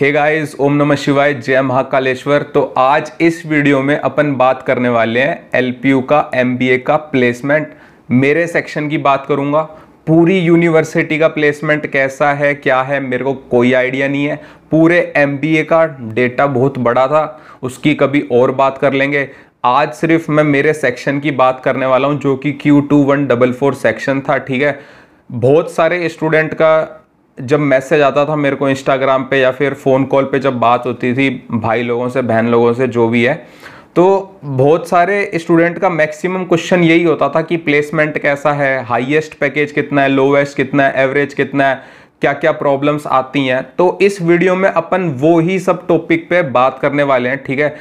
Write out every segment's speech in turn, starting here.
hey guys ओम नमः शिवाय जय महाकालेश्वर तो आज इस वीडियो में अपन बात करने वाले हैं एलपीयू का एमबीए का प्लेसमेंट मेरे सेक्शन की बात करूंगा पूरी यूनिवर्सिटी का प्लेसमेंट कैसा है क्या है मेरे को कोई आइडिया नहीं है पूरे एमबीए का डेटा बहुत बड़ा था उसकी कभी और बात कर लेंगे आज सिर्फ मैं मेरे सेक्शन की बात करने वाला हूँ जो कि Q two one double four section था ठीक है बहुत सारे स्टूडेंट का जब मैसेज आता था मेरे को इंस्टाग्राम पे या फिर फ़ोन कॉल पे जब बात होती थी भाई लोगों से बहन लोगों से जो भी है तो बहुत सारे स्टूडेंट का मैक्सिमम क्वेश्चन यही होता था कि प्लेसमेंट कैसा है हाईएस्ट पैकेज कितना है लोवेस्ट कितना है एवरेज कितना है क्या क्या प्रॉब्लम्स आती हैं तो इस वीडियो में अपन वो ही सब टॉपिक पे बात करने वाले हैं ठीक है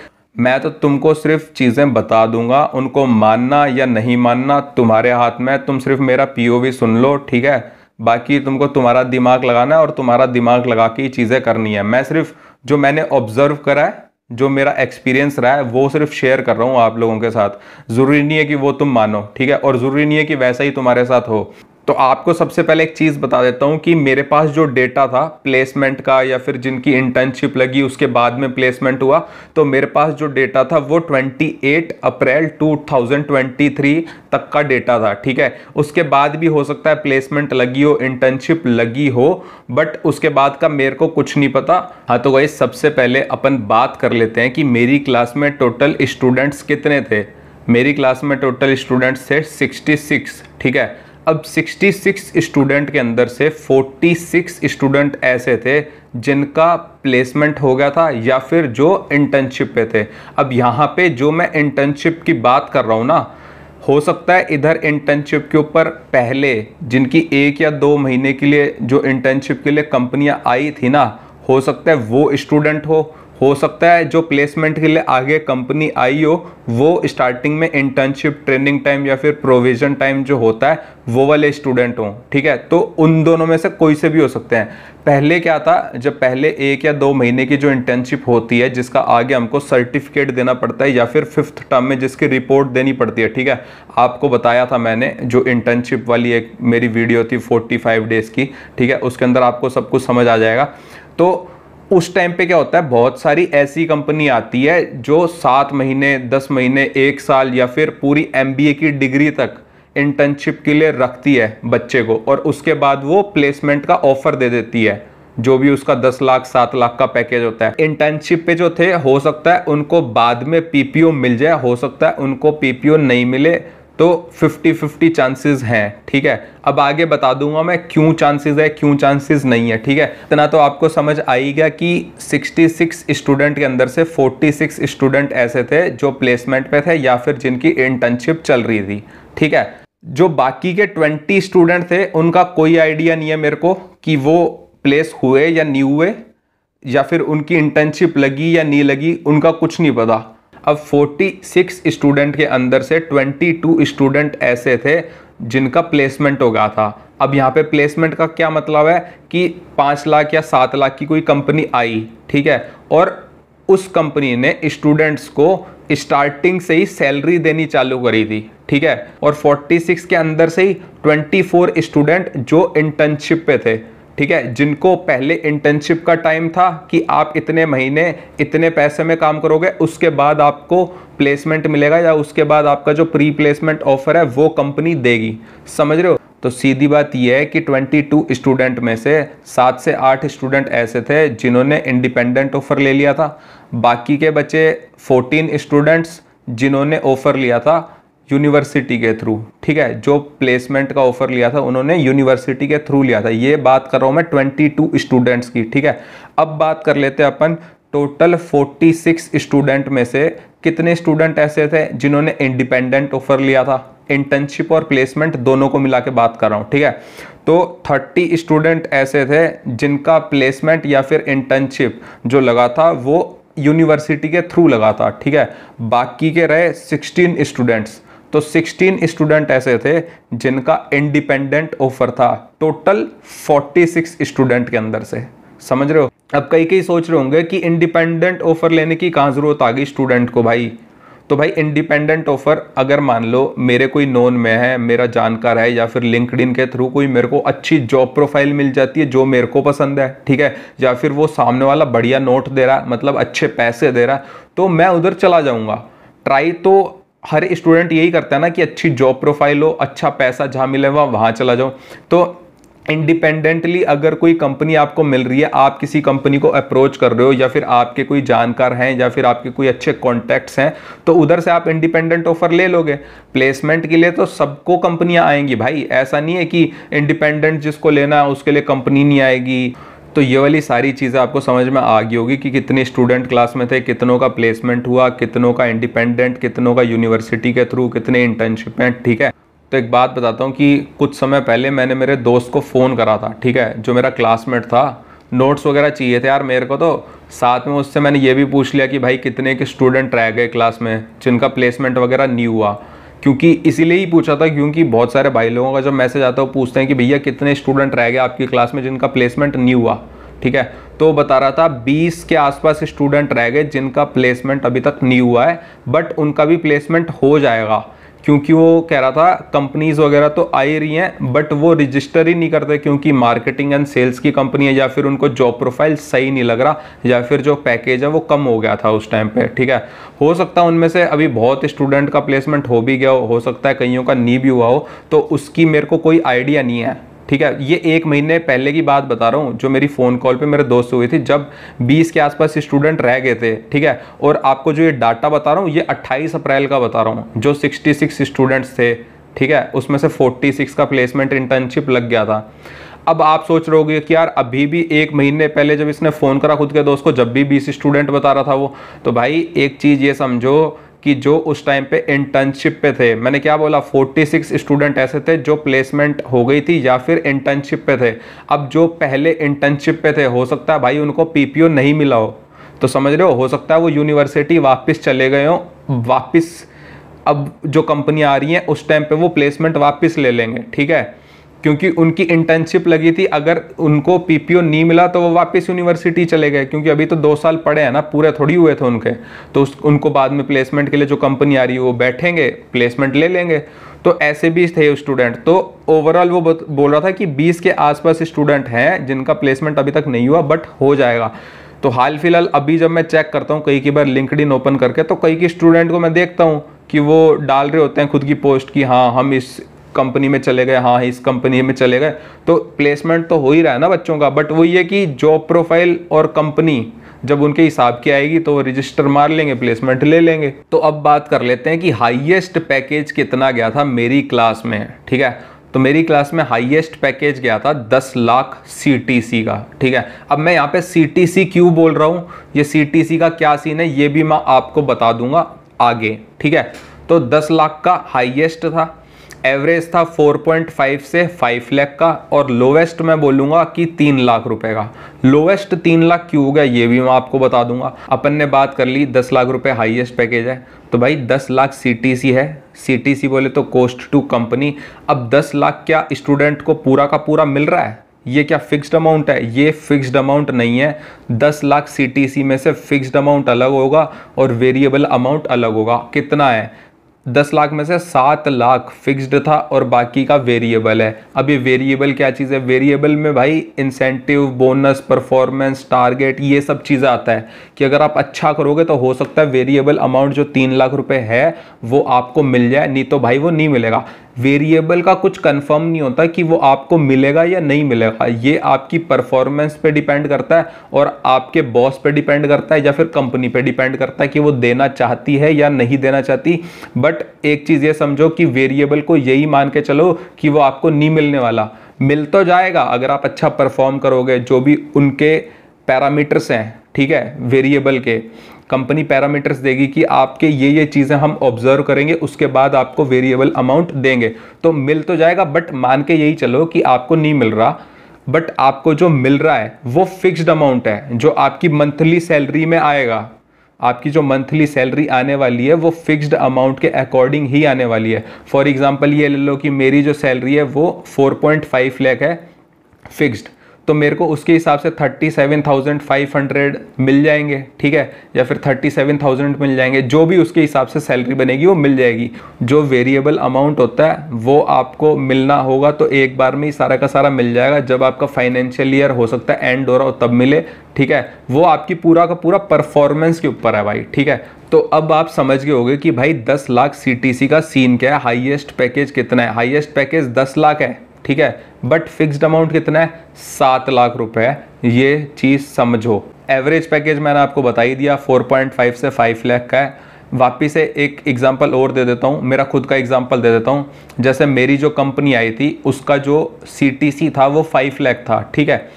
मैं तो तुमको सिर्फ चीज़ें बता दूंगा उनको मानना या नहीं मानना तुम्हारे हाथ में तुम सिर्फ मेरा पी सुन लो ठीक है बाकी तुमको तुम्हारा दिमाग लगाना है और तुम्हारा दिमाग लगा के ये चीज़ें करनी है मैं सिर्फ जो मैंने ऑब्जर्व करा है जो मेरा एक्सपीरियंस रहा है वो सिर्फ शेयर कर रहा हूँ आप लोगों के साथ ज़रूरी नहीं है कि वो तुम मानो ठीक है और ज़रूरी नहीं है कि वैसा ही तुम्हारे साथ हो तो आपको सबसे पहले एक चीज़ बता देता हूँ कि मेरे पास जो डेटा था प्लेसमेंट का या फिर जिनकी इंटर्नशिप लगी उसके बाद में प्लेसमेंट हुआ तो मेरे पास जो डेटा था वो 28 अप्रैल 2023 तक का डेटा था ठीक है उसके बाद भी हो सकता है प्लेसमेंट लगी हो इंटर्नशिप लगी हो बट उसके बाद का मेरे को कुछ नहीं पता हाँ तो वही सबसे पहले अपन बात कर लेते हैं कि मेरी क्लास में टोटल स्टूडेंट्स कितने थे मेरी क्लास में टोटल स्टूडेंट्स थे 66 ठीक है अब 66 स्टूडेंट के अंदर से 46 स्टूडेंट ऐसे थे जिनका प्लेसमेंट हो गया था या फिर जो इंटर्नशिप पे थे अब यहाँ पे जो मैं इंटर्नशिप की बात कर रहा हूँ ना हो सकता है इधर इंटर्नशिप के ऊपर पहले जिनकी एक या दो महीने के लिए जो इंटर्नशिप के लिए कंपनियाँ आई थी ना हो सकता है वो स्टूडेंट हो हो सकता है जो प्लेसमेंट के लिए आगे कंपनी आई हो वो स्टार्टिंग में इंटर्नशिप ट्रेनिंग टाइम या फिर प्रोविजन टाइम जो होता है वो वाले स्टूडेंट हों ठीक है तो उन दोनों में से कोई से भी हो सकते हैं पहले क्या था जब पहले एक या दो महीने की जो इंटर्नशिप होती है जिसका आगे हमको सर्टिफिकेट देना पड़ता है या फिर फिफ्थ टर्म में जिसकी रिपोर्ट देनी पड़ती है ठीक है आपको बताया था मैंने जो इंटर्नशिप वाली एक मेरी वीडियो थी फोर्टी डेज़ की ठीक है उसके अंदर आपको सब कुछ समझ आ जाएगा तो उस टाइम पे क्या होता है बहुत सारी ऐसी कंपनी आती है जो सात महीने दस महीने एक साल या फिर पूरी एम की डिग्री तक इंटर्नशिप के लिए रखती है बच्चे को और उसके बाद वो प्लेसमेंट का ऑफर दे देती है जो भी उसका दस लाख सात लाख का पैकेज होता है इंटर्नशिप पे जो थे हो सकता है उनको बाद में पीपीओ मिल जाए हो सकता है उनको पीपीओ नहीं मिले तो 50 50 चांसेस हैं ठीक है अब आगे बता दूंगा मैं क्यों चांसेस है क्यों चांसेस नहीं है ठीक है इतना तो आपको समझ आएगा कि 66 स्टूडेंट के अंदर से 46 स्टूडेंट ऐसे थे जो प्लेसमेंट पे थे या फिर जिनकी इंटर्नशिप चल रही थी ठीक है जो बाकी के 20 स्टूडेंट थे उनका कोई आइडिया नहीं है मेरे को कि वो प्लेस हुए या नहीं हुए या फिर उनकी इंटर्नशिप लगी या नहीं लगी उनका कुछ नहीं पता अब 46 स्टूडेंट के अंदर से 22 स्टूडेंट ऐसे थे जिनका प्लेसमेंट हो गया था अब यहाँ पे प्लेसमेंट का क्या मतलब है कि पाँच लाख या सात लाख की कोई कंपनी आई ठीक है और उस कंपनी ने स्टूडेंट्स को स्टार्टिंग से ही सैलरी देनी चालू करी थी ठीक है और 46 के अंदर से ही 24 स्टूडेंट जो इंटर्नशिप पे थे ठीक है जिनको पहले इंटर्नशिप का टाइम था कि आप इतने महीने इतने पैसे में काम करोगे उसके बाद आपको प्लेसमेंट मिलेगा या उसके बाद आपका जो प्री प्लेसमेंट ऑफर है वो कंपनी देगी समझ रहे हो तो सीधी बात यह है कि 22 स्टूडेंट में से सात से आठ स्टूडेंट ऐसे थे जिन्होंने इंडिपेंडेंट ऑफर ले लिया था बाकी के बचे 14 स्टूडेंट्स जिन्होंने ऑफर लिया था यूनिवर्सिटी के थ्रू ठीक है जो प्लेसमेंट का ऑफर लिया था उन्होंने यूनिवर्सिटी के थ्रू लिया था ये बात कर रहा हूँ मैं ट्वेंटी टू स्टूडेंट्स की ठीक है अब बात कर लेते हैं अपन टोटल फोर्टी सिक्स स्टूडेंट में से कितने स्टूडेंट ऐसे थे जिन्होंने इंडिपेंडेंट ऑफर लिया था इंटर्नशिप और प्लेसमेंट दोनों को मिला के बात कर रहा हूँ ठीक है तो थर्टी स्टूडेंट ऐसे थे जिनका प्लेसमेंट या फिर इंटर्नशिप जो लगा था वो यूनिवर्सिटी के थ्रू लगा था ठीक है बाकी के रहे 16 स्टूडेंट्स तो 16 स्टूडेंट ऐसे थे जिनका इंडिपेंडेंट ऑफर था टोटल 46 स्टूडेंट के अंदर से समझ रहे हो अब कई कई सोच रहे होंगे कि इंडिपेंडेंट ऑफर लेने की कहां ज़रूरत आ गई स्टूडेंट को भाई तो भाई इंडिपेंडेंट ऑफर अगर मान लो मेरे कोई नोन में है मेरा जानकार है या फिर लिंकड के थ्रू कोई मेरे को अच्छी जॉब प्रोफाइल मिल जाती है जो मेरे को पसंद है ठीक है या फिर वो सामने वाला बढ़िया नोट दे रहा मतलब अच्छे पैसे दे रहा तो मैं उधर चला जाऊंगा ट्राई तो हर स्टूडेंट यही करता है ना कि अच्छी जॉब प्रोफाइल हो अच्छा पैसा जहाँ मिले वहाँ वहाँ चला जाओ तो इंडिपेंडेंटली अगर कोई कंपनी आपको मिल रही है आप किसी कंपनी को अप्रोच कर रहे हो या फिर आपके कोई जानकार हैं या फिर आपके कोई अच्छे कॉन्टैक्ट्स हैं तो उधर से आप इंडिपेंडेंट ऑफर ले लोगे प्लेसमेंट के लिए तो सबको कंपनियां आएंगी भाई ऐसा नहीं है कि इंडिपेंडेंट जिसको लेना है उसके लिए कंपनी नहीं आएगी तो ये वाली सारी चीज़ें आपको समझ में आ गई होगी कि कितने स्टूडेंट क्लास में थे कितनों का प्लेसमेंट हुआ कितनों का इंडिपेंडेंट कितनों का यूनिवर्सिटी के थ्रू कितने इंटर्नशिप हैं ठीक है तो एक बात बताता हूँ कि कुछ समय पहले मैंने मेरे दोस्त को फ़ोन करा था ठीक है जो मेरा क्लासमेट था नोट्स वगैरह चाहिए थे यार मेरे को तो साथ में उससे मैंने ये भी पूछ लिया कि भाई कितने के स्टूडेंट रह गए क्लास में जिनका प्लेसमेंट वगैरह नहीं हुआ क्योंकि इसीलिए ही पूछा था क्योंकि बहुत सारे भाई लोगों का जब मैसेज आता है वो पूछते हैं कि भैया कितने स्टूडेंट रह गए आपकी क्लास में जिनका प्लेसमेंट नहीं हुआ ठीक है तो बता रहा था 20 के आसपास स्टूडेंट रह गए जिनका प्लेसमेंट अभी तक नहीं हुआ है बट उनका भी प्लेसमेंट हो जाएगा क्योंकि वो कह रहा था कंपनीज वगैरह तो आ ही रही हैं बट वो रजिस्टर ही नहीं करते क्योंकि मार्केटिंग एंड सेल्स की कंपनी है या फिर उनको जॉब प्रोफाइल सही नहीं लग रहा या फिर जो पैकेज है वो कम हो गया था उस टाइम पे ठीक है हो सकता है उनमें से अभी बहुत स्टूडेंट का प्लेसमेंट हो भी गया हो, हो सकता है कईयों का नहीं भी हुआ हो तो उसकी मेरे को कोई आइडिया नहीं है ठीक है ये एक महीने पहले की बात बता रहा हूँ जो मेरी फ़ोन कॉल पे मेरे दोस्त हुई थी जब 20 के आसपास स्टूडेंट रह गए थे ठीक है और आपको जो ये डाटा बता रहा हूँ ये 28 अप्रैल का बता रहा हूँ जो 66 स्टूडेंट्स थे ठीक है उसमें से 46 का प्लेसमेंट इंटर्नशिप लग गया था अब आप सोच रहे हो कि यार अभी भी एक महीने पहले जब इसने फ़ोन करा खुद के दोस्त को जब भी बीस स्टूडेंट बता रहा था वो तो भाई एक चीज़ ये समझो कि जो उस टाइम पे इंटर्नशिप पे थे मैंने क्या बोला 46 स्टूडेंट ऐसे थे जो प्लेसमेंट हो गई थी या फिर इंटर्नशिप पे थे अब जो पहले इंटर्नशिप पे थे हो सकता है भाई उनको पीपीओ नहीं मिला हो तो समझ रहे हो हो सकता है वो यूनिवर्सिटी वापस चले गए हो वापस अब जो कंपनियां आ रही हैं उस टाइम पे वो प्लेसमेंट वापस ले लेंगे ठीक है क्योंकि उनकी इंटर्नशिप लगी थी अगर उनको पीपीओ नहीं मिला तो वो वापस यूनिवर्सिटी चले गए क्योंकि अभी तो दो साल पड़े हैं ना पूरे थोड़ी हुए थे उनके तो उस उनको बाद में प्लेसमेंट के लिए जो कंपनी आ रही है वो बैठेंगे प्लेसमेंट ले लेंगे तो ऐसे भी थे स्टूडेंट तो ओवरऑल वो बोल रहा था कि बीस के आसपास स्टूडेंट हैं जिनका प्लेसमेंट अभी तक नहीं हुआ बट हो जाएगा तो हाल फिलहाल अभी जब मैं चेक करता हूँ कई की बार लिंकड ओपन करके तो कई के स्टूडेंट को मैं देखता हूँ कि वो डाल रहे होते हैं खुद की पोस्ट की हाँ हम इस कंपनी में चले गए हाँ इस कंपनी में चले गए तो प्लेसमेंट तो हो ही रहा है ना बच्चों का बट वही है कि जॉब प्रोफाइल और कंपनी जब उनके हिसाब की आएगी तो रजिस्टर मार लेंगे प्लेसमेंट ले लेंगे तो अब बात कर लेते हैं कि हाईएस्ट पैकेज कितना गया था मेरी क्लास में ठीक है तो मेरी क्लास में हाईएस्ट पैकेज गया था 10 लाख सी का ठीक है अब मैं यहाँ पे सी क्यों बोल रहा हूँ ये सी का क्या सीन है ये भी मैं आपको बता दूंगा आगे ठीक है तो 10 लाख का हाइएस्ट था एवरेज था 4.5 से 5 लाख का और लोवेस्ट मैं बोलूंगा कि तीन लाख रुपए का लोवेस्ट तीन लाख क्यों हो गया ये भी मैं आपको बता दूंगा अपन ने बात कर ली दस लाख रुपए हाईएस्ट पैकेज है तो भाई दस लाख सी है सी बोले तो कोस्ट टू कंपनी अब दस लाख क्या स्टूडेंट को पूरा का पूरा मिल रहा है ये क्या फिक्स्ड अमाउंट है ये फिक्स्ड अमाउंट नहीं है दस लाख सी में से फिक्स्ड अमाउंट अलग होगा और वेरिएबल अमाउंट अलग होगा कितना है दस लाख में से सात लाख फिक्स्ड था और बाकी का वेरिएबल है अब ये वेरिएबल क्या चीज़ है वेरिएबल में भाई इंसेंटिव बोनस परफॉर्मेंस टारगेट ये सब चीज़ें आता है कि अगर आप अच्छा करोगे तो हो सकता है वेरिएबल अमाउंट जो तीन लाख रुपए है वो आपको मिल जाए नहीं तो भाई वो नहीं मिलेगा वेरिएबल का कुछ कंफर्म नहीं होता कि वो आपको मिलेगा या नहीं मिलेगा ये आपकी परफॉर्मेंस पे डिपेंड करता है और आपके बॉस पे डिपेंड करता है या फिर कंपनी पे डिपेंड करता है कि वो देना चाहती है या नहीं देना चाहती बट एक चीज़ ये समझो कि वेरिएबल को यही मान के चलो कि वो आपको नहीं मिलने वाला मिल तो जाएगा अगर आप अच्छा परफॉर्म करोगे जो भी उनके पैरामीटर्स हैं ठीक है वेरिएबल के कंपनी पैरामीटर्स देगी कि आपके ये ये चीज़ें हम ऑब्जर्व करेंगे उसके बाद आपको वेरिएबल अमाउंट देंगे तो मिल तो जाएगा बट मान के यही चलो कि आपको नहीं मिल रहा बट आपको जो मिल रहा है वो फिक्स्ड अमाउंट है जो आपकी मंथली सैलरी में आएगा आपकी जो मंथली सैलरी आने वाली है वो फिक्स्ड अमाउंट के अकॉर्डिंग ही आने वाली है फॉर एग्जाम्पल ये ले लो कि मेरी जो सैलरी है वो 4.5 लाख है फिक्स्ड तो मेरे को उसके हिसाब से thirty seven thousand five hundred मिल जाएंगे ठीक है या फिर थर्टी सेवन थाउजेंड मिल जाएंगे जो भी उसके हिसाब से सैलरी बनेगी वो मिल जाएगी जो वेरिएबल अमाउंट होता है वो आपको मिलना होगा तो एक बार में ही सारा का सारा मिल जाएगा जब आपका फाइनेंशियल ईयर हो सकता है एंड हो रहा हो तब मिले ठीक है वो आपकी पूरा का पूरा परफॉर्मेंस के ऊपर है भाई ठीक है तो अब आप समझ गए होगे कि भाई 10 लाख सीटीसी का सीन क्या है हाईएस्ट पैकेज कितना है हाईएस्ट पैकेज 10 लाख है ठीक है बट फिक्स्ड अमाउंट कितना है सात लाख रुपए ये चीज़ समझो एवरेज पैकेज मैंने आपको बता ही दिया 4.5 से 5 लाख का है वापिस से एक एग्जांपल और दे देता हूँ मेरा खुद का एग्जांपल दे देता हूँ जैसे मेरी जो कंपनी आई थी उसका जो सी था वो फाइव लैख था ठीक है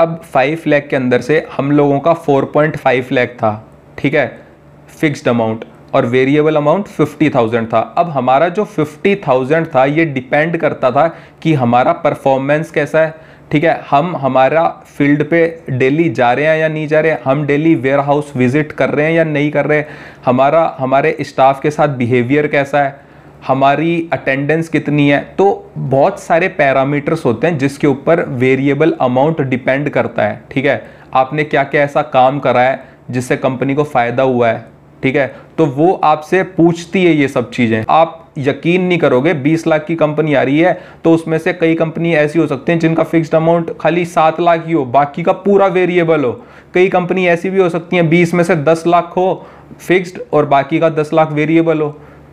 अब फाइव लैख के अंदर से हम लोगों का फोर पॉइंट फाइव लैख था ठीक है फिक्स्ड अमाउंट और वेरिएबल अमाउंट 50,000 था अब हमारा जो 50,000 था ये डिपेंड करता था कि हमारा परफॉर्मेंस कैसा है ठीक है हम हमारा फील्ड पे डेली जा रहे हैं या नहीं जा रहे हैं हम डेली वेयर हाउस विजिट कर रहे हैं या नहीं कर रहे हमारा हमारे स्टाफ के साथ बिहेवियर कैसा है हमारी अटेंडेंस कितनी है तो बहुत सारे पैरामीटर्स होते हैं जिसके ऊपर वेरिएबल अमाउंट डिपेंड करता है ठीक है आपने क्या क्या ऐसा काम करा है जिससे कंपनी को फ़ायदा हुआ है ठीक है तो वो आपसे पूछती है ये सब चीज़ें आप यकीन नहीं करोगे 20 लाख की कंपनी आ रही है तो उसमें से कई कंपनी ऐसी हो सकती हैं जिनका फिक्स्ड अमाउंट खाली सात लाख ही हो बाकी का पूरा वेरिएबल हो कई कंपनी ऐसी भी हो सकती हैं 20 में से 10 लाख हो फिक्स्ड और बाकी का 10 लाख वेरिएबल हो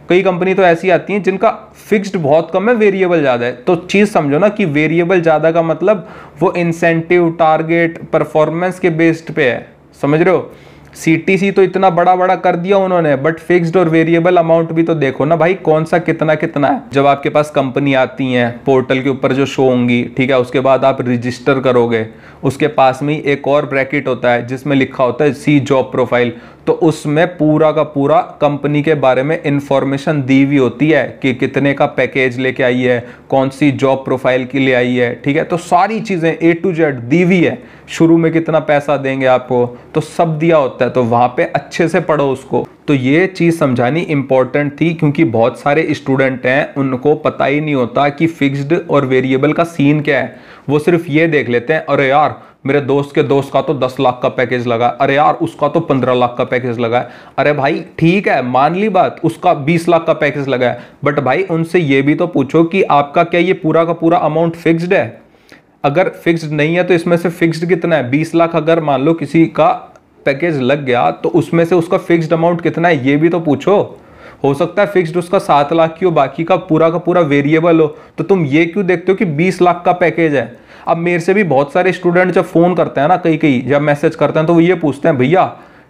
कई कंपनी तो ऐसी आती हैं जिनका फिक्स्ड बहुत कम है वेरिएबल ज़्यादा है तो चीज़ समझो ना कि वेरिएबल ज़्यादा का मतलब वो इंसेंटिव टारगेट परफॉर्मेंस के बेस्ड पे है समझ रहे हो सीटीसी तो इतना बड़ा बड़ा कर दिया उन्होंने बट फिक्स्ड और वेरिएबल अमाउंट भी तो देखो ना भाई कौन सा कितना कितना है जब आपके पास कंपनी आती है पोर्टल के ऊपर जो शो होंगी ठीक है उसके बाद आप रजिस्टर करोगे उसके पास में एक और ब्रैकेट होता है जिसमें लिखा होता है सी जॉब प्रोफाइल तो उसमें पूरा का पूरा कंपनी के बारे में इंफॉर्मेशन दी हुई होती है कि कितने का पैकेज लेके आई है कौन सी जॉब प्रोफाइल के लिए आई है ठीक है तो सारी चीज़ें ए टू जेड दी हुई है शुरू में कितना पैसा देंगे आपको तो सब दिया होता है तो वहाँ पे अच्छे से पढ़ो उसको तो ये चीज़ समझानी इम्पॉर्टेंट थी क्योंकि बहुत सारे स्टूडेंट हैं उनको पता ही नहीं होता कि फिक्स्ड और वेरिएबल का सीन क्या है वो सिर्फ ये देख लेते हैं अरे यार मेरे दोस्त के दोस्त का तो दस लाख का पैकेज लगा अरे यार उसका तो पंद्रह लाख का पैकेज लगा है अरे भाई ठीक है मान ली बात उसका बीस लाख का पैकेज लगा है बट भाई उनसे ये भी तो पूछो कि आपका क्या ये पूरा का पूरा अमाउंट फिक्स्ड है अगर फिक्स्ड नहीं है तो इसमें से फिक्स्ड कितना है बीस लाख अगर मान लो किसी का पैकेज लग गया तो उसमें से उसका फिक्स्ड अमाउंट कितना है ये भी तो पूछो हो सकता है फिक्स्ड उसका सात लाख की हो बाकी का पूरा का पूरा वेरिएबल हो तो तुम ये क्यों देखते हो कि बीस लाख का पैकेज है अब मेरे से भी बहुत सारे स्टूडेंट जब फ़ोन करते हैं ना कई कई जब मैसेज करते हैं तो वो ये पूछते हैं भैया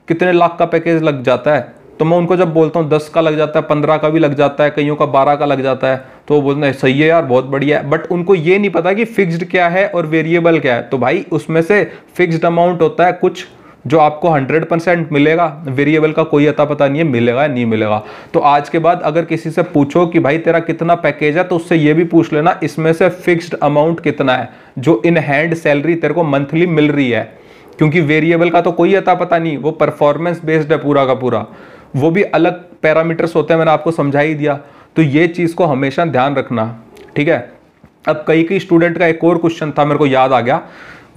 कितने लाख का पैकेज लग जाता है तो मैं उनको जब बोलता हूँ दस का लग जाता है पंद्रह का भी लग जाता है कईयों का बारह का लग जाता है तो वो बोलते हैं सही है यार बहुत बढ़िया है बट उनको ये नहीं पता कि फिक्स्ड क्या है और वेरिएबल क्या है तो भाई उसमें से फिक्स्ड अमाउंट होता है कुछ जो आपको 100 परसेंट मिलेगा वेरिएबल का कोई अता पता नहीं है मिलेगा नहीं मिलेगा तो आज के बाद अगर किसी से पूछो कि भाई तेरा कितना पैकेज है तो उससे ये भी पूछ लेना इसमें से फिक्स्ड अमाउंट कितना है जो इन हैंड सैलरी तेरे को मंथली मिल रही है क्योंकि वेरिएबल का तो कोई अता पता नहीं वो परफॉर्मेंस बेस्ड है पूरा का पूरा वो भी अलग पैरामीटर्स होते हैं मैंने आपको समझा ही दिया तो ये चीज़ को हमेशा ध्यान रखना ठीक है अब कई कई स्टूडेंट का एक और क्वेश्चन था मेरे को याद आ गया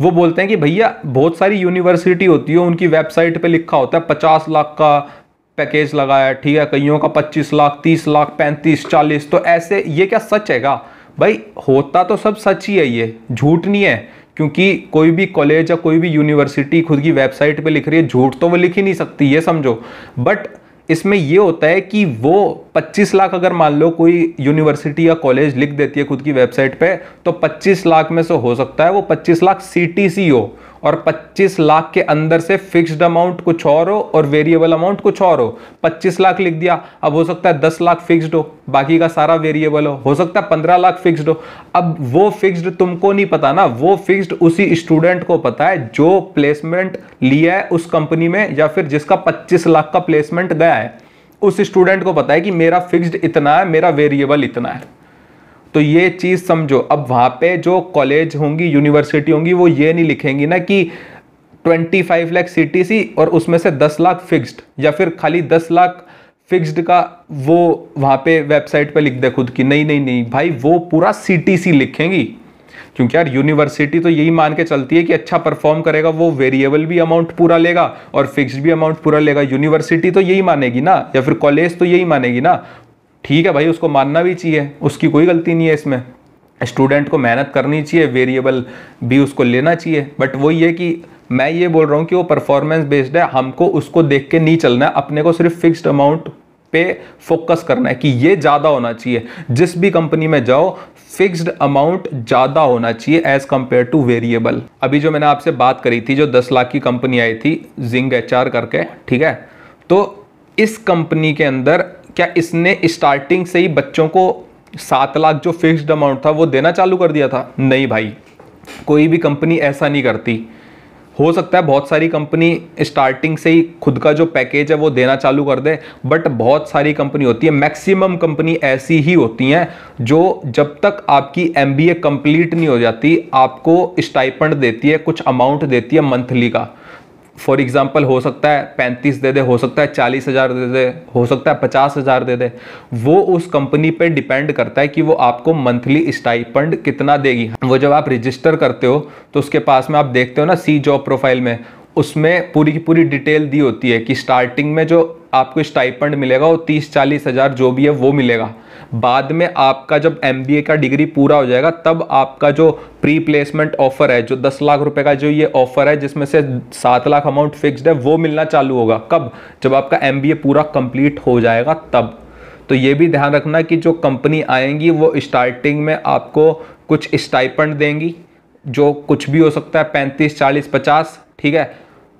वो बोलते हैं कि भैया बहुत सारी यूनिवर्सिटी होती है हो, उनकी वेबसाइट पे लिखा होता है पचास लाख का पैकेज लगाया ठीक है कईयों का पच्चीस लाख तीस लाख पैंतीस चालीस तो ऐसे ये क्या सच हैगा भाई होता तो सब सच ही है ये झूठ नहीं है क्योंकि कोई भी कॉलेज या कोई भी यूनिवर्सिटी खुद की वेबसाइट पे लिख रही है झूठ तो वो लिख ही नहीं सकती ये समझो बट इसमें ये होता है कि वो 25 लाख अगर मान लो कोई यूनिवर्सिटी या कॉलेज लिख देती है खुद की वेबसाइट पे तो 25 लाख में से हो सकता है वो 25 लाख सी टी सी हो और 25 लाख के अंदर से फिक्स्ड अमाउंट कुछ और हो और वेरिएबल अमाउंट कुछ और हो 25 लाख लिख दिया अब हो सकता है 10 लाख फिक्स्ड हो बाकी का सारा वेरिएबल हो हो सकता है 15 लाख फिक्स्ड हो अब वो फिक्स्ड तुमको नहीं पता ना वो फिक्स्ड उसी स्टूडेंट को पता है जो प्लेसमेंट लिया है उस कंपनी में या फिर जिसका पच्चीस लाख का प्लेसमेंट गया है उस स्टूडेंट को पता है कि मेरा फिक्स्ड इतना है मेरा वेरिएबल इतना है तो ये चीज़ समझो अब वहां पे जो कॉलेज होंगी यूनिवर्सिटी होंगी वो ये नहीं लिखेंगी ना कि 25 लाख सीटीसी और उसमें से 10 लाख फिक्स्ड या फिर खाली 10 लाख फिक्स्ड का वो वहां पे वेबसाइट पे लिख दे खुद की नहीं नहीं नहीं भाई वो पूरा सीटीसी लिखेंगी क्योंकि यार यूनिवर्सिटी तो यही मान के चलती है कि अच्छा परफॉर्म करेगा वो वेरिएबल भी अमाउंट पूरा लेगा और फिक्स्ड भी अमाउंट पूरा लेगा यूनिवर्सिटी तो यही मानेगी ना या फिर कॉलेज तो यही मानेगी ना ठीक है भाई उसको मानना भी चाहिए उसकी कोई गलती नहीं है इसमें स्टूडेंट को मेहनत करनी चाहिए वेरिएबल भी उसको लेना चाहिए बट वो ये कि मैं ये बोल रहा हूँ कि वो परफॉर्मेंस बेस्ड है हमको उसको देख के नहीं चलना है अपने को सिर्फ फिक्स्ड अमाउंट पे फोकस करना है कि ये ज़्यादा होना चाहिए जिस भी कंपनी में जाओ फिक्स्ड अमाउंट ज़्यादा होना चाहिए एज कंपेयर टू वेरिएबल अभी जो मैंने आपसे बात करी थी जो दस लाख की कंपनी आई थी जिंग एच करके ठीक है तो इस कंपनी के अंदर क्या इसने स्टार्टिंग से ही बच्चों को सात लाख जो फिक्स्ड अमाउंट था वो देना चालू कर दिया था नहीं भाई कोई भी कंपनी ऐसा नहीं करती हो सकता है बहुत सारी कंपनी स्टार्टिंग से ही खुद का जो पैकेज है वो देना चालू कर दे बट बहुत सारी कंपनी होती है मैक्सिमम कंपनी ऐसी ही होती हैं जो जब तक आपकी एम बी कंप्लीट नहीं हो जाती आपको स्टाइपेंड देती है कुछ अमाउंट देती है मंथली का फॉर एग्ज़ाम्पल हो सकता है पैंतीस दे दे हो सकता है चालीस हज़ार दे दे हो सकता है पचास हज़ार दे दे वो उस कंपनी पे डिपेंड करता है कि वो आपको मंथली स्टाइपंड कितना देगी वो जब आप रजिस्टर करते हो तो उसके पास में आप देखते हो ना सी जॉब प्रोफाइल में उसमें पूरी की पूरी डिटेल दी होती है कि स्टार्टिंग में जो आपको स्टाइपंड मिलेगा वो तीस चालीस हज़ार जो भी है वो मिलेगा बाद में आपका जब एम का डिग्री पूरा हो जाएगा तब आपका जो प्री प्लेसमेंट ऑफर है जो दस लाख रुपए का जो ये ऑफर है जिसमें से सात लाख अमाउंट फिक्स्ड है वो मिलना चालू होगा कब जब आपका एम पूरा कंप्लीट हो जाएगा तब तो ये भी ध्यान रखना कि जो कंपनी आएंगी वो स्टार्टिंग में आपको कुछ स्टाइपेंड देंगी जो कुछ भी हो सकता है पैंतीस चालीस पचास ठीक है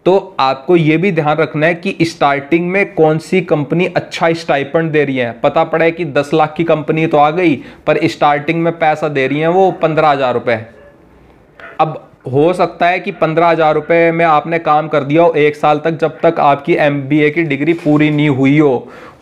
तो आपको ये भी ध्यान रखना है कि स्टार्टिंग में कौन सी कंपनी अच्छा स्टाइपेंड दे रही है पता पड़ा है कि दस लाख की कंपनी तो आ गई पर स्टार्टिंग में पैसा दे रही है वो पंद्रह हज़ार रुपये अब हो सकता है कि पंद्रह हज़ार रुपये में आपने काम कर दिया हो एक साल तक जब तक आपकी एम की डिग्री पूरी नहीं हुई हो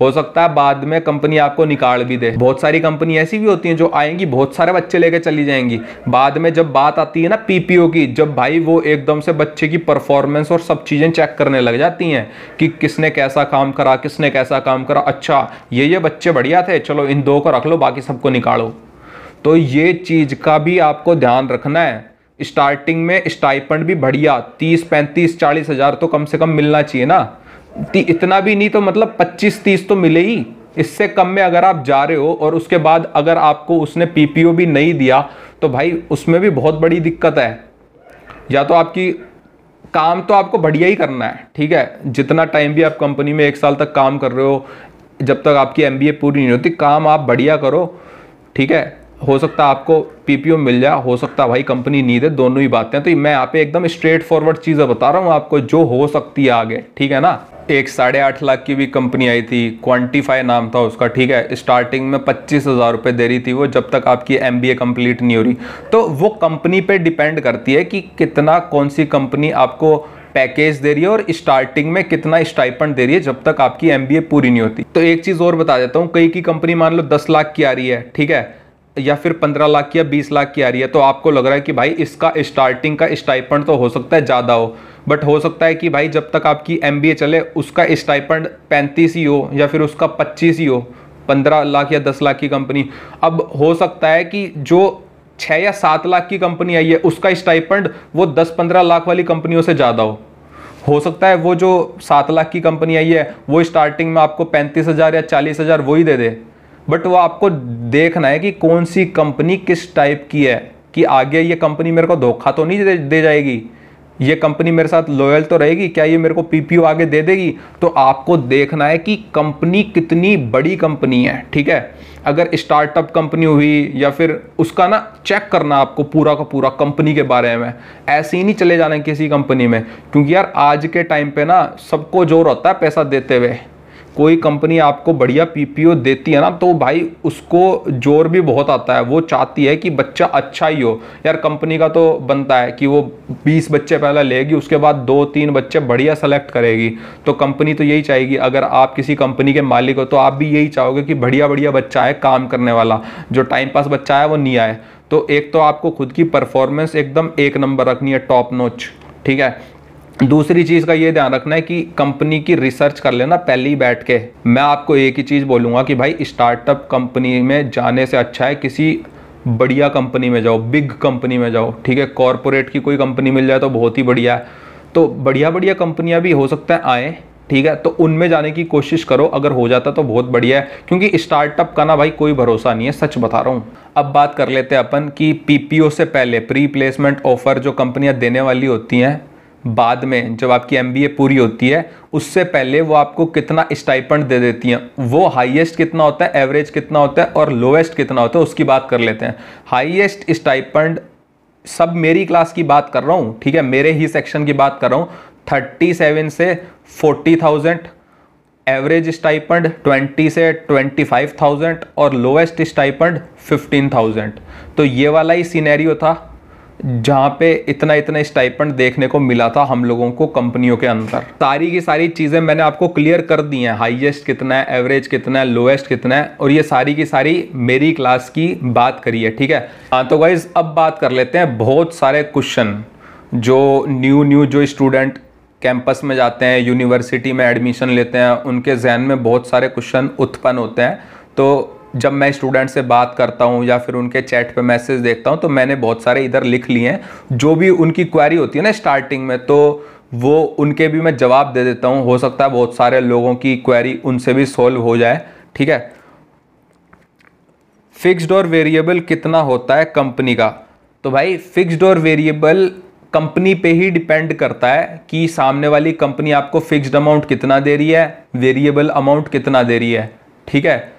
हो सकता है बाद में कंपनी आपको निकाल भी दे बहुत सारी कंपनी ऐसी भी होती हैं जो आएंगी बहुत सारे बच्चे लेके चली जाएंगी बाद में जब बात आती है ना पीपीओ की जब भाई वो एकदम से बच्चे की परफॉर्मेंस और सब चीज़ें चेक करने लग जाती हैं कि किसने कैसा काम करा किसने कैसा काम करा अच्छा ये ये बच्चे बढ़िया थे चलो इन दो को रख लो बाकी सबको निकालो तो ये चीज़ का भी आपको ध्यान रखना है स्टार्टिंग में स्टाइपेंड भी बढ़िया तीस पैंतीस चालीस हज़ार तो कम से कम मिलना चाहिए ना इतना भी नहीं तो मतलब पच्चीस तीस तो मिले ही इससे कम में अगर आप जा रहे हो और उसके बाद अगर आपको उसने पीपीओ भी नहीं दिया तो भाई उसमें भी बहुत बड़ी दिक्कत है या तो आपकी काम तो आपको बढ़िया ही करना है ठीक है जितना टाइम भी आप कंपनी में एक साल तक काम कर रहे हो जब तक आपकी एम पूरी नहीं होती काम आप बढ़िया करो ठीक है हो सकता आपको पीपीओ मिल जाए हो सकता भाई कंपनी नहीं दे दोनों ही बातें तो मैं आप एकदम स्ट्रेट फॉरवर्ड चीज़ें बता रहा हूँ आपको जो हो सकती है आगे ठीक है ना एक साढ़े आठ लाख की भी कंपनी आई थी क्वांटिफाई नाम था उसका ठीक है स्टार्टिंग में पच्चीस हज़ार रुपये दे रही थी वो जब तक आपकी एम बी ए नहीं हो रही तो वो कंपनी पे डिपेंड करती है कि कितना कौन सी कंपनी आपको पैकेज दे रही है और स्टार्टिंग में कितना स्टाइपेंड दे रही है जब तक आपकी एम बी ए पूरी नहीं होती तो एक चीज़ और बता देता हूँ कई की कंपनी मान लो दस लाख की आ रही है ठीक है या फिर पंद्रह लाख की या बीस लाख की आ रही है तो आपको लग रहा है कि भाई इसका स्टार्टिंग का स्टाइपन तो हो सकता है ज़्यादा हो बट हो सकता है कि भाई जब तक आपकी एम चले उसका स्टाइपन पैंतीस ही हो या फिर उसका पच्चीस ही हो पंद्रह लाख या दस लाख की कंपनी अब हो सकता है कि जो छः या सात लाख की कंपनी आई है उसका स्टाइपेंड वो दस पंद्रह लाख वाली कंपनियों से ज़्यादा हो हो सकता है वो जो सात लाख की कंपनी आई है वो स्टार्टिंग में आपको पैंतीस हज़ार या चालीस हज़ार वही दे दे बट वो आपको देखना है कि कौन सी कंपनी किस टाइप की है कि आगे ये कंपनी मेरे को धोखा तो नहीं दे, दे जाएगी ये कंपनी मेरे साथ लॉयल तो रहेगी क्या ये मेरे को पीपीओ आगे दे देगी तो आपको देखना है कि कंपनी कितनी बड़ी कंपनी है ठीक है अगर स्टार्टअप कंपनी हुई या फिर उसका ना चेक करना आपको पूरा का पूरा कंपनी के बारे में ऐसे ही नहीं चले जाना किसी कंपनी में क्योंकि यार आज के टाइम पे ना सबको जोर होता है पैसा देते हुए कोई कंपनी आपको बढ़िया पीपीओ देती है ना तो भाई उसको जोर भी बहुत आता है वो चाहती है कि बच्चा अच्छा ही हो यार कंपनी का तो बनता है कि वो 20 बच्चे पहले लेगी उसके बाद दो तीन बच्चे बढ़िया सेलेक्ट करेगी तो कंपनी तो यही चाहेगी अगर आप किसी कंपनी के मालिक हो तो आप भी यही चाहोगे कि बढ़िया बढ़िया बच्चा है काम करने वाला जो टाइम पास बच्चा है वो नहीं आए तो एक तो आपको खुद की परफॉर्मेंस एकदम एक नंबर रखनी है टॉप नोच ठीक है दूसरी चीज़ का ये ध्यान रखना है कि कंपनी की रिसर्च कर लेना पहले ही बैठ के मैं आपको एक ही चीज़ बोलूँगा कि भाई स्टार्टअप कंपनी में जाने से अच्छा है किसी बढ़िया कंपनी में जाओ बिग कंपनी में जाओ ठीक है कॉरपोरेट की कोई कंपनी मिल जाए तो बहुत ही बढ़िया है तो बढ़िया बढ़िया कंपनियाँ भी हो सकता है आएँ ठीक है तो उनमें जाने की कोशिश करो अगर हो जाता तो बहुत बढ़िया है क्योंकि स्टार्टअप का ना भाई कोई भरोसा नहीं है सच बता रहा हूँ अब बात कर लेते हैं अपन कि पीपीओ से पहले प्री प्लेसमेंट ऑफर जो कंपनियाँ देने वाली होती हैं बाद में जब आपकी एम पूरी होती है उससे पहले वो आपको कितना स्टाइपेंड दे देती हैं वो हाईएस्ट कितना होता है एवरेज कितना होता है और लोएस्ट कितना होता है उसकी बात कर लेते हैं हाईएस्ट स्टाइपेंड सब मेरी क्लास की बात कर रहा हूँ ठीक है मेरे ही सेक्शन की बात कर रहा हूँ थर्टी सेवन से फोर्टी थाउजेंड एवरेज स्टाइपेंड 20 से 25,000 और लोएस्ट स्टाइपेंड 15,000 तो ये वाला ही सीनेरियो था जहाँ पे इतना इतना स्टाइपेंड देखने को मिला था हम लोगों को कंपनियों के अंदर सारी की सारी चीज़ें मैंने आपको क्लियर कर दी हैं हाईएस्ट कितना है एवरेज कितना है लोएस्ट कितना है और ये सारी की सारी मेरी क्लास की बात करी है ठीक है हाँ तो गाइज अब बात कर लेते हैं बहुत सारे क्वेश्चन जो न्यू न्यू जो स्टूडेंट कैंपस में जाते हैं यूनिवर्सिटी में एडमिशन लेते हैं उनके जहन में बहुत सारे क्वेश्चन उत्पन्न होते हैं तो जब मैं स्टूडेंट से बात करता हूँ या फिर उनके चैट पे मैसेज देखता हूँ तो मैंने बहुत सारे इधर लिख लिए हैं जो भी उनकी क्वेरी होती है ना स्टार्टिंग में तो वो उनके भी मैं जवाब दे देता हूँ हो सकता है बहुत सारे लोगों की क्वेरी उनसे भी सॉल्व हो जाए ठीक है फिक्स्ड और वेरिएबल कितना होता है कंपनी का तो भाई फिक्स्ड और वेरिएबल कंपनी पे ही डिपेंड करता है कि सामने वाली कंपनी आपको फिक्स्ड अमाउंट कितना दे रही है वेरिएबल अमाउंट कितना दे रही है ठीक है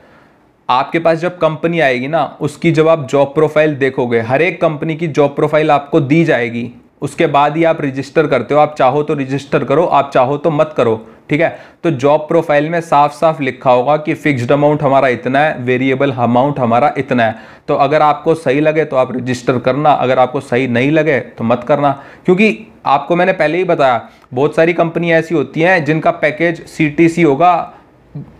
आपके पास जब कंपनी आएगी ना उसकी जब आप जॉब प्रोफाइल देखोगे हर एक कंपनी की जॉब प्रोफाइल आपको दी जाएगी उसके बाद ही आप रजिस्टर करते हो आप चाहो तो रजिस्टर करो आप चाहो तो मत करो ठीक है तो जॉब प्रोफाइल में साफ साफ लिखा होगा कि फिक्स्ड अमाउंट हमारा इतना है वेरिएबल अमाउंट हमारा इतना है तो अगर आपको सही लगे तो आप रजिस्टर करना अगर आपको सही नहीं लगे तो मत करना क्योंकि आपको मैंने पहले ही बताया बहुत सारी कंपनियाँ ऐसी होती हैं जिनका पैकेज सी होगा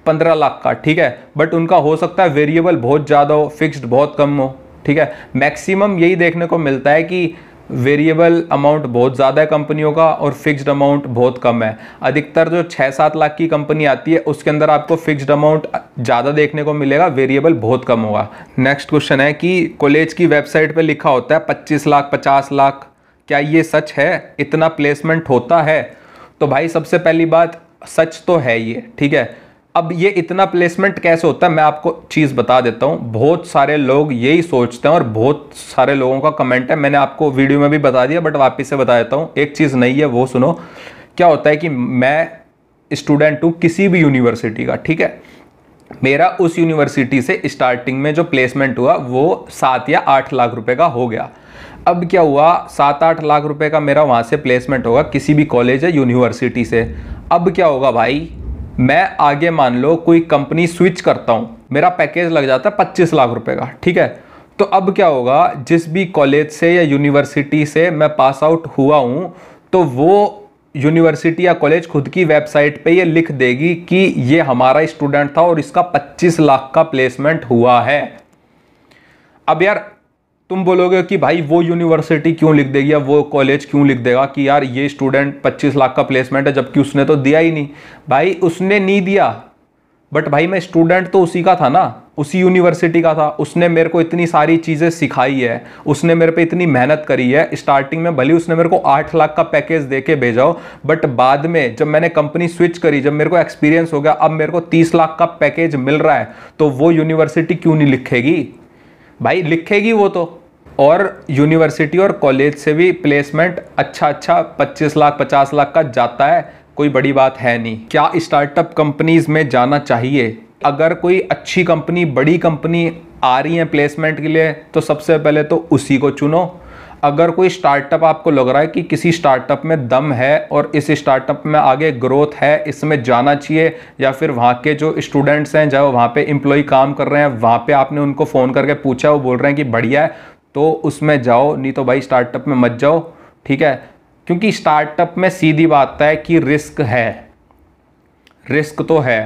पंद्रह लाख का ठीक है बट उनका हो सकता है वेरिएबल बहुत ज़्यादा हो फिक्स्ड बहुत कम हो ठीक है मैक्सिमम यही देखने को मिलता है कि वेरिएबल अमाउंट बहुत ज़्यादा है कंपनियों का और फिक्स्ड अमाउंट बहुत कम है अधिकतर जो छः सात लाख की कंपनी आती है उसके अंदर आपको फिक्स्ड अमाउंट ज़्यादा देखने को मिलेगा वेरिएबल बहुत कम होगा नेक्स्ट क्वेश्चन है कि कॉलेज की वेबसाइट पर लिखा होता है पच्चीस लाख पचास लाख क्या ये सच है इतना प्लेसमेंट होता है तो भाई सबसे पहली बात सच तो है ये ठीक है अब ये इतना प्लेसमेंट कैसे होता है मैं आपको चीज़ बता देता हूँ बहुत सारे लोग यही सोचते हैं और बहुत सारे लोगों का कमेंट है मैंने आपको वीडियो में भी बता दिया बट वापिस से बता देता हूँ एक चीज़ नहीं है वो सुनो क्या होता है कि मैं स्टूडेंट हूँ किसी भी यूनिवर्सिटी का ठीक है मेरा उस यूनिवर्सिटी से स्टार्टिंग में जो प्लेसमेंट हुआ वो सात या आठ लाख रुपए का हो गया अब क्या हुआ सात आठ लाख रुपए का मेरा वहाँ से प्लेसमेंट होगा किसी भी कॉलेज या यूनिवर्सिटी से अब क्या होगा भाई मैं आगे मान लो कोई कंपनी स्विच करता हूँ मेरा पैकेज लग जाता है पच्चीस लाख रुपये का ठीक है तो अब क्या होगा जिस भी कॉलेज से या यूनिवर्सिटी से मैं पास आउट हुआ हूँ तो वो यूनिवर्सिटी या कॉलेज खुद की वेबसाइट पे ये लिख देगी कि ये हमारा स्टूडेंट था और इसका 25 लाख का प्लेसमेंट हुआ है अब यार तुम बोलोगे कि भाई वो यूनिवर्सिटी क्यों लिख देगी या वो कॉलेज क्यों लिख देगा कि यार ये स्टूडेंट 25 लाख का प्लेसमेंट है जबकि उसने तो दिया ही नहीं भाई उसने नहीं दिया बट भाई मैं स्टूडेंट तो उसी का था ना उसी यूनिवर्सिटी का था उसने मेरे को इतनी सारी चीज़ें सिखाई है उसने मेरे पे इतनी मेहनत करी है स्टार्टिंग में भले उसने मेरे को आठ लाख का पैकेज दे के भेजा हो बट बाद में जब मैंने कंपनी स्विच करी जब मेरे को एक्सपीरियंस हो गया अब मेरे को तीस लाख का पैकेज मिल रहा है तो वो यूनिवर्सिटी क्यों नहीं लिखेगी भाई लिखेगी वो तो और यूनिवर्सिटी और कॉलेज से भी प्लेसमेंट अच्छा अच्छा 25 लाख 50 लाख का जाता है कोई बड़ी बात है नहीं क्या स्टार्टअप कंपनीज में जाना चाहिए अगर कोई अच्छी कंपनी बड़ी कंपनी आ रही है प्लेसमेंट के लिए तो सबसे पहले तो उसी को चुनो अगर कोई स्टार्टअप आपको लग रहा है कि किसी स्टार्टअप में दम है और इस स्टार्टअप में आगे ग्रोथ है इसमें जाना चाहिए या फिर वहाँ के जो स्टूडेंट्स हैं जो वहाँ पे इम्प्लॉई काम कर रहे हैं वहाँ पे आपने उनको फ़ोन करके पूछा वो बोल रहे हैं कि बढ़िया है तो उसमें जाओ नहीं तो भाई स्टार्टअप में मत जाओ ठीक है क्योंकि स्टार्टअप में सीधी बात है कि रिस्क है रिस्क तो है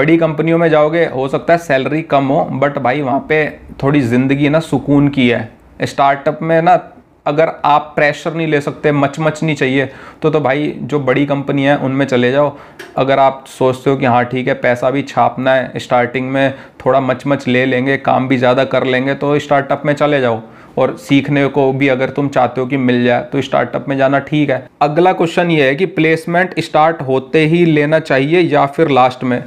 बड़ी कंपनियों में जाओगे हो सकता है सैलरी कम हो बट भाई वहाँ पे थोड़ी ज़िंदगी ना सुकून की है स्टार्टअप में ना अगर आप प्रेशर नहीं ले सकते मच मच नहीं चाहिए तो तो भाई जो बड़ी कंपनी है उनमें चले जाओ अगर आप सोचते हो कि हाँ ठीक है पैसा भी छापना है स्टार्टिंग में थोड़ा मच मच ले लेंगे काम भी ज़्यादा कर लेंगे तो स्टार्टअप में चले जाओ और सीखने को भी अगर तुम चाहते हो कि मिल जाए तो स्टार्टअप में जाना ठीक है अगला क्वेश्चन ये है कि प्लेसमेंट स्टार्ट होते ही लेना चाहिए या फिर लास्ट में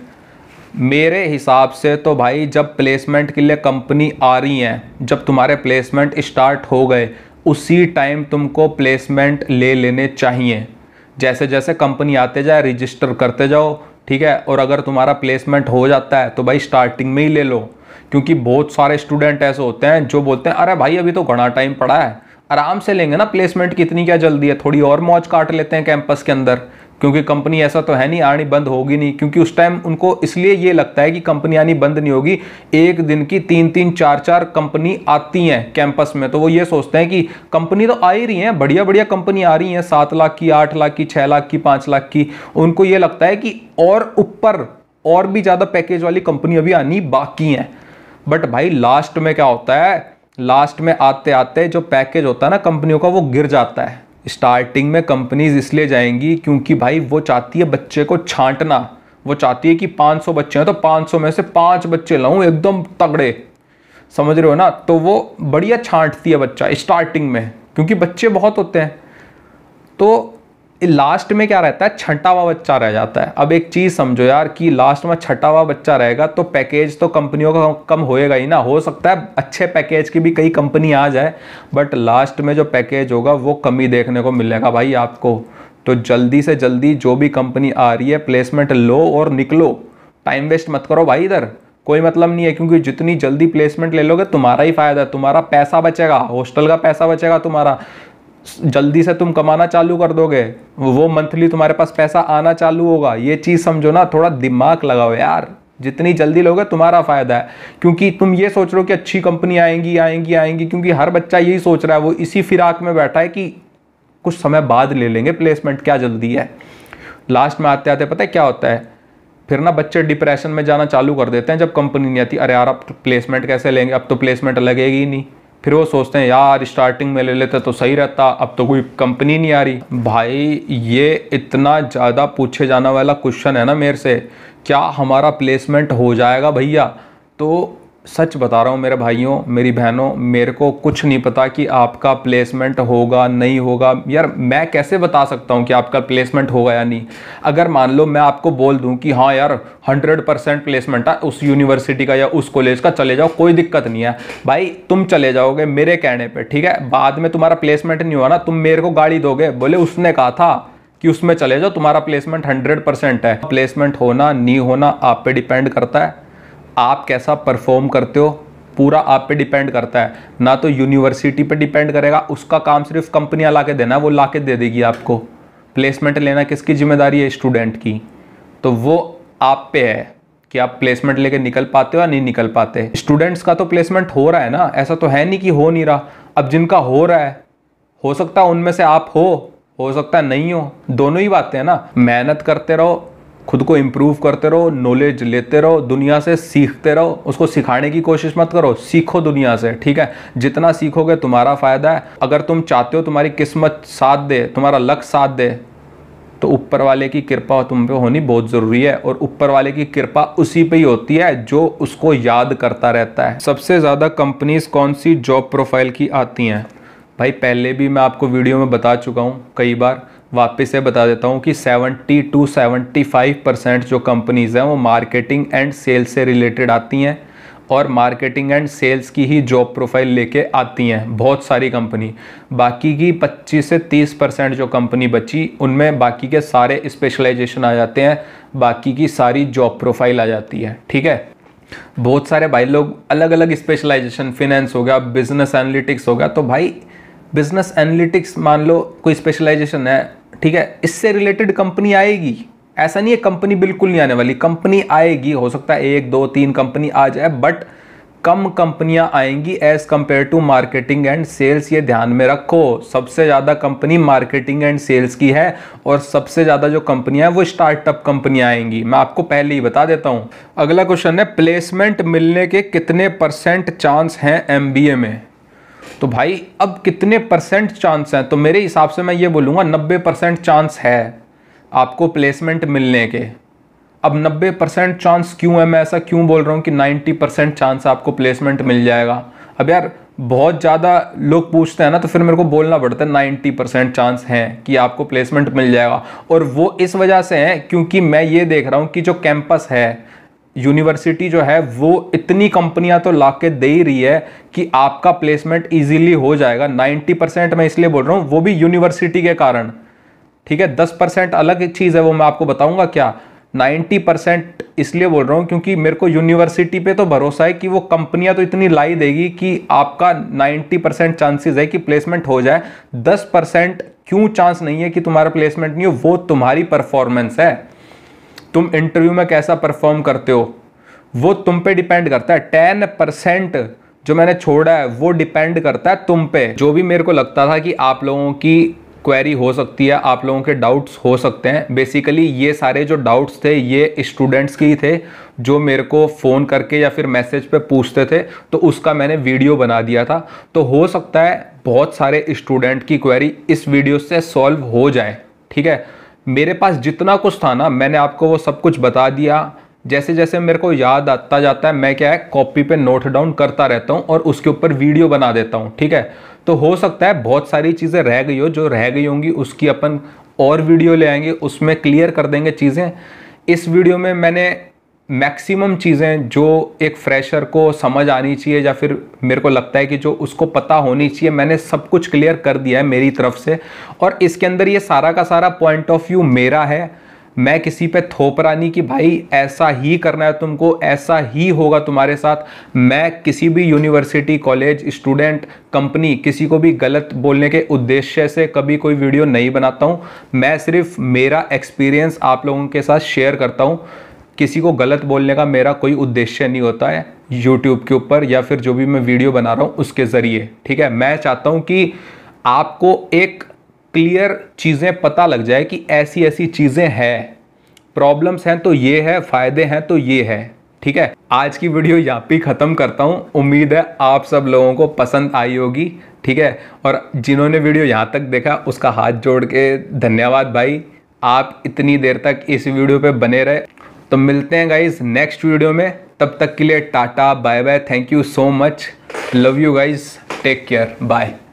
मेरे हिसाब से तो भाई जब प्लेसमेंट के लिए कंपनी आ रही हैं जब तुम्हारे प्लेसमेंट स्टार्ट हो गए उसी टाइम तुमको प्लेसमेंट ले लेने चाहिए जैसे जैसे कंपनी आते जाए रजिस्टर करते जाओ ठीक है और अगर तुम्हारा प्लेसमेंट हो जाता है तो भाई स्टार्टिंग में ही ले लो क्योंकि बहुत सारे स्टूडेंट ऐसे होते हैं जो बोलते हैं अरे भाई अभी तो घना टाइम पड़ा है आराम से लेंगे ना प्लेसमेंट कितनी क्या जल्दी है थोड़ी और मौज काट लेते हैं कैंपस के अंदर क्योंकि कंपनी ऐसा तो है नहीं आनी बंद होगी नहीं क्योंकि उस टाइम उनको इसलिए ये लगता है कि कंपनी आनी बंद नहीं होगी एक दिन की तीन तीन चार चार कंपनी आती हैं कैंपस में तो वो ये सोचते हैं कि कंपनी तो आ ही रही है बढ़िया बढ़िया कंपनी आ रही हैं सात लाख की आठ लाख की छः लाख की पाँच लाख की उनको ये लगता है कि और ऊपर और भी ज़्यादा पैकेज वाली कंपनी अभी आनी बाकी हैं बट भाई लास्ट में क्या होता है लास्ट में आते आते जो पैकेज होता है ना कंपनियों का वो गिर जाता है स्टार्टिंग में कंपनीज इसलिए जाएंगी क्योंकि भाई वो चाहती है बच्चे को छांटना वो चाहती है कि 500 बच्चे हैं तो 500 में से पाँच बच्चे लाऊं एकदम तगड़े समझ रहे हो ना तो वो बढ़िया छांटती है बच्चा स्टार्टिंग में क्योंकि बच्चे बहुत होते हैं तो लास्ट में क्या रहता है छठा हुआ बच्चा रह जाता है अब एक चीज़ समझो यार कि लास्ट में छठा हुआ बच्चा रहेगा तो पैकेज तो कंपनियों का कम होएगा ही ना हो सकता है अच्छे पैकेज की भी कई कंपनी आ जाए बट लास्ट में जो पैकेज होगा वो कमी देखने को मिलेगा भाई आपको तो जल्दी से जल्दी जो भी कंपनी आ रही है प्लेसमेंट लो और निकलो टाइम वेस्ट मत करो भाई इधर कोई मतलब नहीं है क्योंकि जितनी जल्दी प्लेसमेंट ले लोगे तुम्हारा ही फायदा है तुम्हारा पैसा बचेगा हॉस्टल का पैसा बचेगा तुम्हारा जल्दी से तुम कमाना चालू कर दोगे वो मंथली तुम्हारे पास पैसा आना चालू होगा ये चीज़ समझो ना थोड़ा दिमाग लगाओ यार जितनी जल्दी लोगे तुम्हारा फायदा है क्योंकि तुम ये सोच रहे हो कि अच्छी कंपनी आएंगी आएंगी आएंगी क्योंकि हर बच्चा यही सोच रहा है वो इसी फिराक में बैठा है कि कुछ समय बाद ले लेंगे प्लेसमेंट क्या जल्दी है लास्ट में आते आते पता है क्या होता है फिर ना बच्चे डिप्रेशन में जाना चालू कर देते हैं जब कंपनी नहीं आती अरे यार अब तो प्लेसमेंट कैसे लेंगे अब तो प्लेसमेंट लगेगी ही नहीं फिर वो सोचते हैं यार स्टार्टिंग में ले लेते तो सही रहता अब तो कोई कंपनी नहीं आ रही भाई ये इतना ज़्यादा पूछे जाने वाला क्वेश्चन है ना मेरे से क्या हमारा प्लेसमेंट हो जाएगा भैया तो सच बता रहा हूँ मेरे भाइयों मेरी बहनों मेरे को कुछ नहीं पता कि आपका प्लेसमेंट होगा नहीं होगा यार मैं कैसे बता सकता हूँ कि आपका प्लेसमेंट होगा या नहीं अगर मान लो मैं आपको बोल दूँ कि हाँ यार हंड्रेड परसेंट प्लेसमेंट है उस यूनिवर्सिटी का या उस कॉलेज का चले जाओ कोई दिक्कत नहीं है भाई तुम चले जाओगे मेरे कहने पर ठीक है बाद में तुम्हारा प्लेसमेंट नहीं हुआ ना तुम मेरे को गाड़ी दोगे बोले उसने कहा था कि उसमें चले जाओ तुम्हारा प्लेसमेंट हंड्रेड परसेंट है प्लेसमेंट होना नहीं होना आप पे डिपेंड करता है आप कैसा परफॉर्म करते हो पूरा आप पे डिपेंड करता है ना तो यूनिवर्सिटी पे डिपेंड करेगा उसका काम सिर्फ कंपनियां ला के देना वो ला के दे देगी आपको प्लेसमेंट लेना किसकी जिम्मेदारी है स्टूडेंट की तो वो आप पे है कि आप प्लेसमेंट लेके निकल पाते हो या नहीं निकल पाते स्टूडेंट्स का तो प्लेसमेंट हो रहा है ना ऐसा तो है नहीं कि हो नहीं रहा अब जिनका हो रहा है हो सकता है उनमें से आप हो हो सकता है नहीं हो दोनों ही बातें हैं ना मेहनत करते रहो खुद को इम्प्रूव करते रहो नॉलेज लेते रहो दुनिया से सीखते रहो उसको सिखाने की कोशिश मत करो सीखो दुनिया से ठीक है जितना सीखोगे तुम्हारा फ़ायदा है अगर तुम चाहते हो तुम्हारी किस्मत साथ दे तुम्हारा लक साथ दे तो ऊपर वाले की कृपा तुम पे होनी बहुत ज़रूरी है और ऊपर वाले की कृपा उसी पे ही होती है जो उसको याद करता रहता है सबसे ज़्यादा कंपनीज कौन सी जॉब प्रोफाइल की आती हैं भाई पहले भी मैं आपको वीडियो में बता चुका हूँ कई बार वापस से बता देता हूँ कि 70 टू 75 परसेंट जो कंपनीज़ हैं वो मार्केटिंग एंड सेल्स से रिलेटेड आती हैं और मार्केटिंग एंड सेल्स की ही जॉब प्रोफाइल लेके आती हैं बहुत सारी कंपनी बाकी की 25 से 30 परसेंट जो कंपनी बची उनमें बाकी के सारे स्पेशलाइजेशन आ जाते हैं बाकी की सारी जॉब प्रोफाइल आ जाती है ठीक है बहुत सारे भाई लोग अलग अलग स्पेशलाइजेशन फिनेंस हो गया बिजनेस एनालिटिक्स होगा तो भाई बिजनेस एनालिटिक्स मान लो कोई स्पेशलाइजेशन है ठीक है इससे रिलेटेड कंपनी आएगी ऐसा नहीं है कंपनी बिल्कुल नहीं आने वाली कंपनी आएगी हो सकता है एक दो तीन कंपनी आ जाए बट कम कंपनियां आएंगी as compare to marketing and sales ये ध्यान में रखो सबसे ज़्यादा कंपनी मार्केटिंग एंड सेल्स की है और सबसे ज़्यादा जो कंपनियां हैं वो स्टार्टअप कंपनियां आएंगी मैं आपको पहले ही बता देता हूँ अगला क्वेश्चन है प्लेसमेंट मिलने के कितने परसेंट चांस हैं एम में तो भाई अब कितने परसेंट चांस हैं तो मेरे हिसाब से मैं ये बोलूँगा नब्बे परसेंट चांस है आपको प्लेसमेंट मिलने के अब नब्बे परसेंट चांस क्यों है मैं ऐसा क्यों बोल रहा हूँ कि नाइन्टी परसेंट चांस आपको प्लेसमेंट मिल जाएगा अब यार बहुत ज़्यादा लोग पूछते हैं ना तो फिर मेरे को बोलना पड़ता है नाइन्टी परसेंट चांस हैं कि आपको प्लेसमेंट मिल जाएगा और वो इस वजह से हैं क्योंकि मैं ये देख रहा हूँ कि जो कैंपस है यूनिवर्सिटी जो है वो इतनी कंपनियां तो ला के दे ही रही है कि आपका प्लेसमेंट इजीली हो जाएगा 90 परसेंट मैं इसलिए बोल रहा हूँ वो भी यूनिवर्सिटी के कारण ठीक है 10 परसेंट अलग चीज़ है वो मैं आपको बताऊंगा क्या 90 परसेंट इसलिए बोल रहा हूँ क्योंकि मेरे को यूनिवर्सिटी पे तो भरोसा है कि वो कंपनियां तो इतनी लाई देगी कि आपका 90 परसेंट चांसेज है कि प्लेसमेंट हो जाए 10 परसेंट क्यों चांस नहीं है कि तुम्हारा प्लेसमेंट नहीं हो वो तुम्हारी परफॉर्मेंस है तुम इंटरव्यू में कैसा परफॉर्म करते हो वो तुम पे डिपेंड करता है टेन परसेंट जो मैंने छोड़ा है वो डिपेंड करता है तुम पे जो भी मेरे को लगता था कि आप लोगों की क्वेरी हो सकती है आप लोगों के डाउट्स हो सकते हैं बेसिकली ये सारे जो डाउट्स थे ये स्टूडेंट्स के ही थे जो मेरे को फ़ोन करके या फिर मैसेज पे पूछते थे तो उसका मैंने वीडियो बना दिया था तो हो सकता है बहुत सारे स्टूडेंट की क्वेरी इस वीडियो से सॉल्व हो जाए ठीक है मेरे पास जितना कुछ था ना मैंने आपको वो सब कुछ बता दिया जैसे जैसे मेरे को याद आता जाता है मैं क्या है कॉपी पे नोट डाउन करता रहता हूँ और उसके ऊपर वीडियो बना देता हूँ ठीक है तो हो सकता है बहुत सारी चीज़ें रह गई हो जो रह गई होंगी उसकी अपन और वीडियो ले आएंगे उसमें क्लियर कर देंगे चीज़ें इस वीडियो में मैंने मैक्सिमम चीज़ें जो एक फ्रेशर को समझ आनी चाहिए या फिर मेरे को लगता है कि जो उसको पता होनी चाहिए मैंने सब कुछ क्लियर कर दिया है मेरी तरफ से और इसके अंदर ये सारा का सारा पॉइंट ऑफ व्यू मेरा है मैं किसी पे थोप रहा नहीं कि भाई ऐसा ही करना है तुमको ऐसा ही होगा तुम्हारे साथ मैं किसी भी यूनिवर्सिटी कॉलेज स्टूडेंट कंपनी किसी को भी गलत बोलने के उद्देश्य से कभी कोई वीडियो नहीं बनाता हूँ मैं सिर्फ मेरा एक्सपीरियंस आप लोगों के साथ शेयर करता हूँ किसी को गलत बोलने का मेरा कोई उद्देश्य नहीं होता है यूट्यूब के ऊपर या फिर जो भी मैं वीडियो बना रहा हूँ उसके ज़रिए ठीक है मैं चाहता हूँ कि आपको एक क्लियर चीज़ें पता लग जाए कि ऐसी ऐसी चीज़ें हैं प्रॉब्लम्स हैं तो ये है फ़ायदे हैं तो ये है ठीक है आज की वीडियो यहाँ पे ख़त्म करता हूँ उम्मीद है आप सब लोगों को पसंद आई होगी ठीक है और जिन्होंने वीडियो यहाँ तक देखा उसका हाथ जोड़ के धन्यवाद भाई आप इतनी देर तक इस वीडियो पे बने रहे तो मिलते हैं गाइज नेक्स्ट वीडियो में तब तक के लिए tata bye bye thank you so much love you guys take care bye